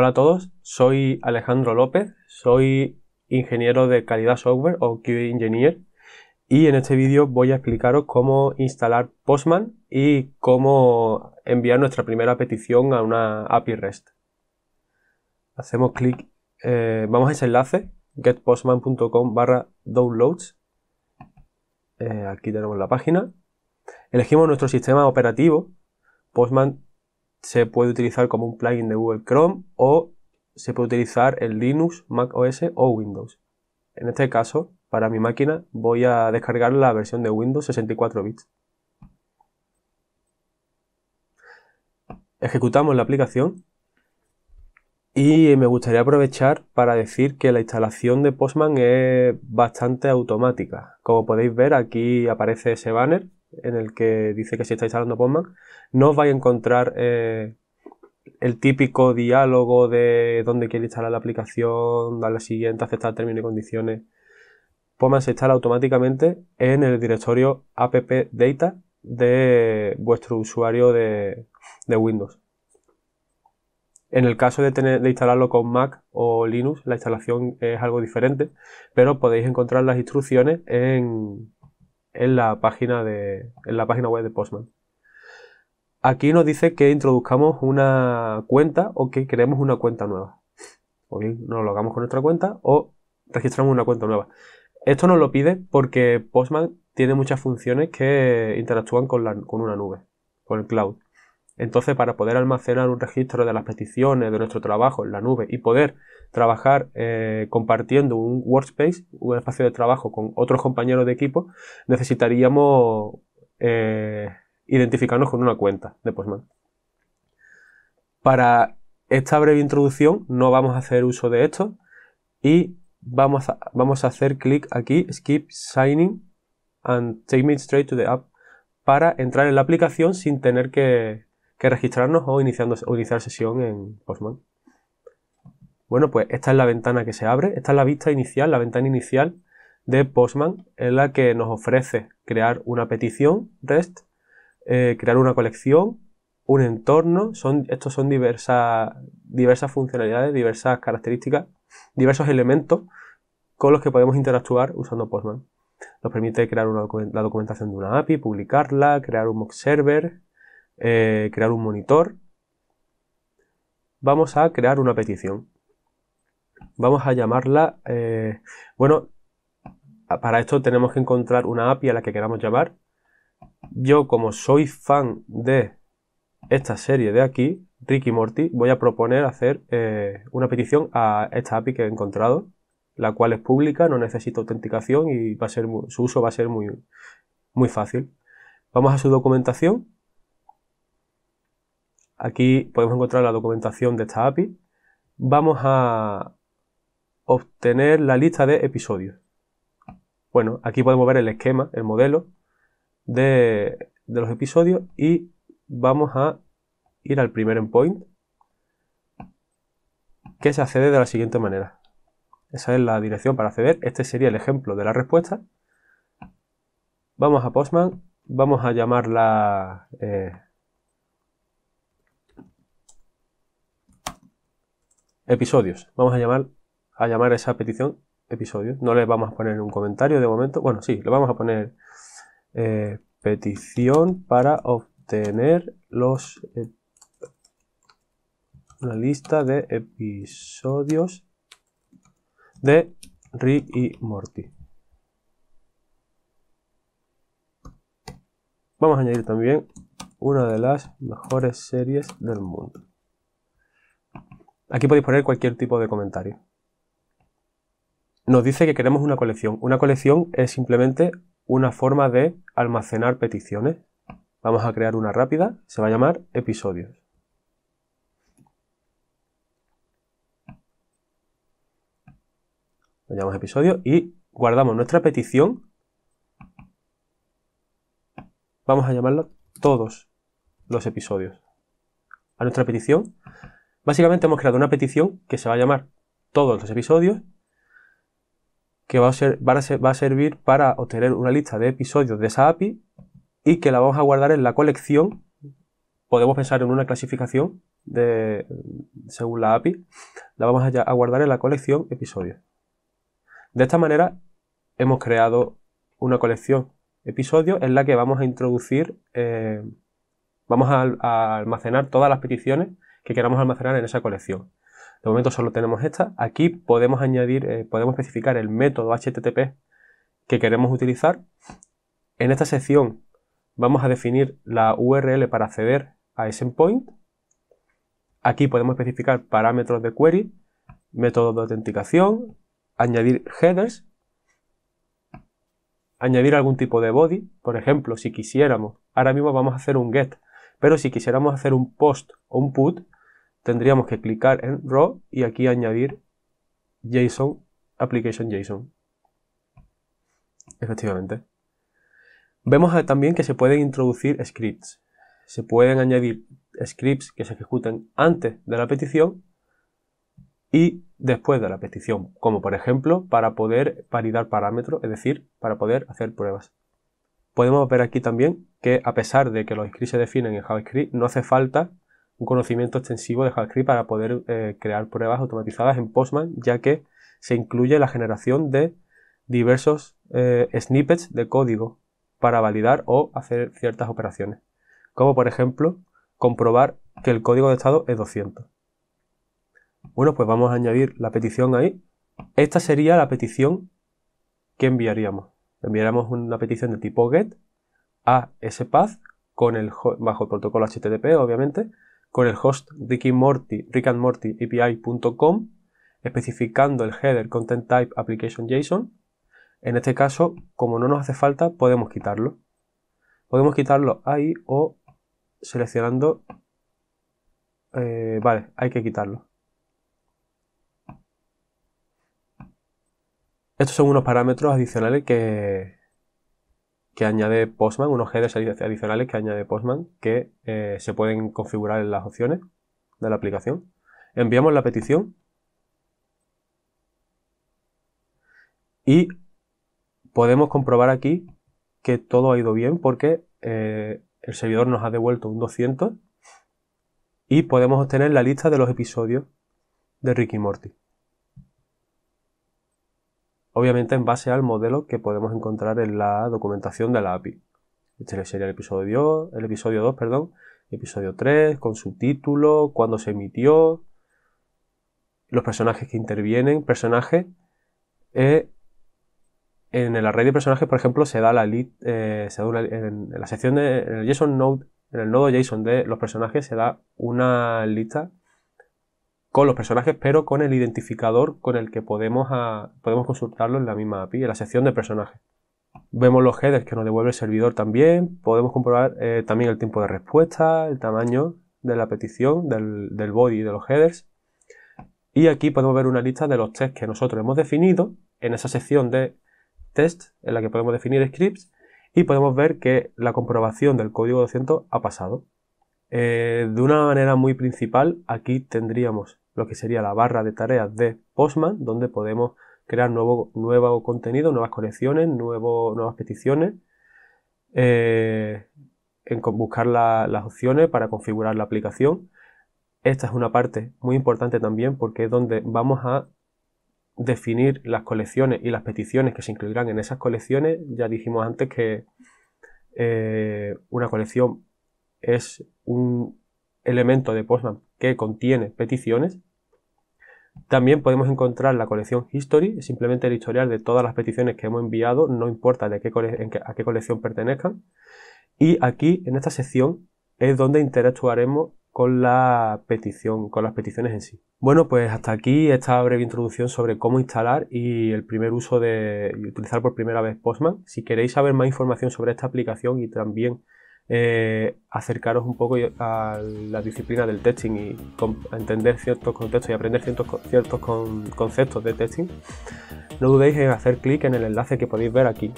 Hola a todos, soy Alejandro López, soy ingeniero de calidad software o QA Engineer y en este vídeo voy a explicaros cómo instalar Postman y cómo enviar nuestra primera petición a una API REST. Hacemos clic, eh, vamos a ese enlace, getpostman.com barra downloads. Eh, aquí tenemos la página. Elegimos nuestro sistema operativo. Postman se puede utilizar como un plugin de Google Chrome o se puede utilizar en Linux, Mac OS o Windows. En este caso, para mi máquina voy a descargar la versión de Windows 64 bits. Ejecutamos la aplicación y me gustaría aprovechar para decir que la instalación de Postman es bastante automática. Como podéis ver aquí aparece ese banner en el que dice que si estáis instalando Postman, no os vais a encontrar eh, el típico diálogo de dónde quiere instalar la aplicación, darle la siguiente, aceptar términos y condiciones. Postman pues se instala automáticamente en el directorio appdata de vuestro usuario de, de Windows. En el caso de, tener, de, instalarlo con Mac o Linux, la instalación es algo diferente, pero podéis encontrar las instrucciones en, en la página, de, en la página web de Postman. Aquí nos dice que introduzcamos una cuenta o que creemos una cuenta nueva. O bien nos lo hagamos con nuestra cuenta o registramos una cuenta nueva. Esto nos lo pide porque Postman tiene muchas funciones que interactúan con, con una nube, con el cloud. Entonces, para poder almacenar un registro de las peticiones de nuestro trabajo en la nube y poder trabajar eh, compartiendo un workspace, un espacio de trabajo con otros compañeros de equipo, necesitaríamos eh, identificarnos con una cuenta de Postman. Para esta breve introducción no vamos a hacer uso de esto y vamos a, vamos a hacer clic aquí, skip signing and take me straight to the app para entrar en la aplicación sin tener que, que registrarnos o, iniciando, iniciar sesión en Postman. Bueno, pues esta es la ventana que se abre, esta es la vista inicial, la ventana inicial de Postman, en la que nos ofrece crear una petición REST, eh, crear una colección, un entorno, son, estos son diversas, diversas funcionalidades, diversas características, diversos elementos con los que podemos interactuar usando Postman. Nos permite crear la documentación de una API, publicarla, crear un mock server, eh, crear un monitor. Vamos a crear una petición. Vamos a llamarla, eh, bueno, para esto tenemos que encontrar una API a la que queramos llamar. Yo como soy fan de esta serie de aquí, Ricky Morty, voy a proponer hacer eh, una petición a esta API que he encontrado, la cual es pública, no necesita autenticación y va a ser su uso va a ser muy, muy fácil. Vamos a su documentación Aquí podemos encontrar la documentación de esta API. Vamos a obtener la lista de episodios. Bueno, aquí podemos ver el esquema, el modelo de, los episodios y vamos a ir al primer endpoint que se accede de la siguiente manera. Esa es la dirección para acceder. Este sería el ejemplo de la respuesta. Vamos a Postman, vamos a llamarla... la, eh, episodios. Vamos a llamar a llamar esa petición episodios. No le vamos a poner un comentario de momento. Bueno, sí, le vamos a poner eh, petición para obtener los una eh, lista de episodios de Rick y Morty. Vamos a añadir también una de las mejores series del mundo. Aquí podéis poner cualquier tipo de comentario. Nos dice que queremos una colección. Una colección es simplemente una forma de almacenar peticiones. Vamos a crear una rápida, se va a llamar episodios. Le llamamos episodios y guardamos nuestra petición. Vamos a llamarla todos los episodios. A nuestra petición Básicamente hemos creado una petición que se va a llamar todos los episodios, que va a, servir para obtener una lista de episodios de esa API y que la vamos a guardar en la colección. Podemos pensar en una clasificación de, según la API. La vamos a, guardar en la colección episodios. De esta manera hemos creado una colección episodios en la que vamos a introducir, eh, vamos a almacenar todas las peticiones que queramos almacenar en esa colección. De momento solo tenemos esta. Aquí podemos añadir, eh, podemos especificar el método HTTP que queremos utilizar. En esta sección vamos a definir la URL para acceder a ese endpoint. Aquí podemos especificar parámetros de query, métodos de autenticación, añadir headers, añadir algún tipo de body. Por ejemplo, si quisiéramos, ahora mismo vamos a hacer un get, pero si quisiéramos hacer un post o un put, tendríamos que clicar en Raw y aquí añadir JSON, Application JSON. Efectivamente. Vemos también que se pueden introducir scripts. Se pueden añadir scripts que se ejecuten antes de la petición y después de la petición, como por ejemplo para poder validar parámetros, es decir, para poder hacer pruebas. Podemos ver aquí también que a pesar de que los scripts se definen en JavaScript, no hace falta un conocimiento extensivo de JavaScript para poder eh, crear pruebas automatizadas en Postman, ya que se incluye la generación de diversos eh, snippets de código para validar o hacer ciertas operaciones, como por ejemplo comprobar que el código de estado es 200. Bueno, pues vamos a añadir la petición ahí. Esta sería la petición que enviaríamos. Enviaríamos una petición de tipo get a ese path con el, bajo el protocolo HTTP, obviamente, con el host Ricky Morty, API.com, especificando el header Content Type Application JSON. En este caso, como no nos hace falta, podemos quitarlo. Podemos quitarlo ahí o seleccionando... Eh, vale, hay que quitarlo. Estos son unos parámetros adicionales que, que añade Postman, unos headers adicionales que añade Postman que eh, se pueden configurar en las opciones de la aplicación. Enviamos la petición y podemos comprobar aquí que todo ha ido bien porque eh, el servidor nos ha devuelto un 200 y podemos obtener la lista de los episodios de Ricky Morty obviamente en base al modelo que podemos encontrar en la documentación de la API. Este sería el episodio 2, el episodio 2, perdón, episodio 3, con su título, cuándo se emitió, los personajes que intervienen, personajes. Eh, en el array de personajes, por ejemplo, se da la eh, en, la sección de el JSON node, en el nodo JSON de los personajes se da una lista con los personajes, pero con el identificador con el que podemos, ah, podemos consultarlo en la misma API, en la sección de personajes. Vemos los headers que nos devuelve el servidor también, podemos comprobar eh, también el tiempo de respuesta, el tamaño de la petición, del, body de los headers. Y aquí podemos ver una lista de los tests que nosotros hemos definido en esa sección de test en la que podemos definir scripts y podemos ver que la comprobación del código 200 ha pasado. Eh, de una manera muy principal, aquí tendríamos lo que sería la barra de tareas de Postman, donde podemos crear nuevo, nuevo contenido, nuevas colecciones, nuevas peticiones, eh, en buscar las opciones para configurar la aplicación. Esta es una parte muy importante también porque es donde vamos a definir las colecciones y las peticiones que se incluirán en esas colecciones. Ya dijimos antes que eh, una colección es un elemento de Postman que contiene peticiones también podemos encontrar la colección History, simplemente el historial de todas las peticiones que hemos enviado, no importa de qué a qué colección pertenezcan. Y aquí, en esta sección, es donde interactuaremos con la petición, con las peticiones en sí. Bueno, pues hasta aquí esta breve introducción sobre cómo instalar y el primer uso de utilizar por primera vez Postman. Si queréis saber más información sobre esta aplicación y también eh, acercaros un poco a la disciplina del testing y entender ciertos contextos y aprender ciertos, ciertos conceptos de testing, no dudéis en hacer clic en el enlace que podéis ver aquí